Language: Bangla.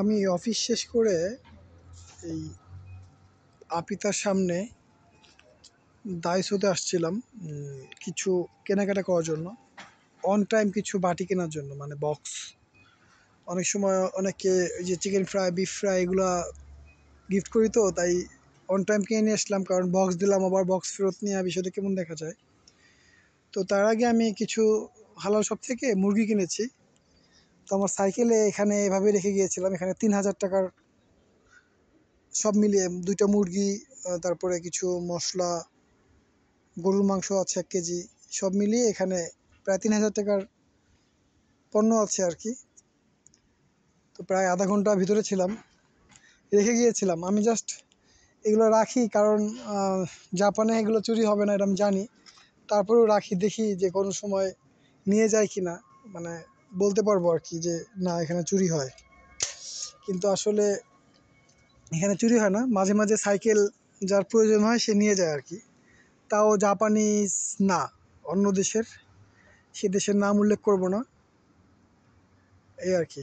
আমি অফিস শেষ করে এই আপিতার সামনে হতে আসছিলাম কিছু কেনাকাটা করার জন্য অন টাইম কিছু বাটি কেনার জন্য মানে বক্স অনেক সময় অনেকে যে চিকেন ফ্রাই বিফ ফ্রাই এগুলো গিফট করি তো তাই অন টাইম কিনে নিয়ে আসলাম কারণ বক্স দিলাম আবার বক্স ফেরত নিয়ে বিষয়টা কেমন দেখা যায় তো তার আগে আমি কিছু হালাল সব থেকে মুরগি কিনেছি তো আমার সাইকেলে এখানে এভাবে রেখে গিয়েছিলাম এখানে তিন হাজার টাকার সব মিলিয়ে দুইটা মুরগি তারপরে কিছু মশলা গরুর মাংস আছে এক কেজি সব মিলিয়ে এখানে প্রায় তিন হাজার টাকার পণ্য আছে আর কি তো প্রায় আধা ঘন্টা ভিতরে ছিলাম রেখে গিয়েছিলাম আমি জাস্ট এগুলো রাখি কারণ জাপানে এগুলো চুরি হবে না এটা আমি জানি তারপরেও রাখি দেখি যে কোনো সময় নিয়ে যায় কি না মানে বলতে পারবো আর কি যে না এখানে চুরি হয় কিন্তু আসলে এখানে চুরি হয় না মাঝে মাঝে সাইকেল যার প্রয়োজন হয় সে নিয়ে যায় আর কি তাও জাপানিজ না অন্য দেশের সে দেশের নাম উল্লেখ করব না এই আর কি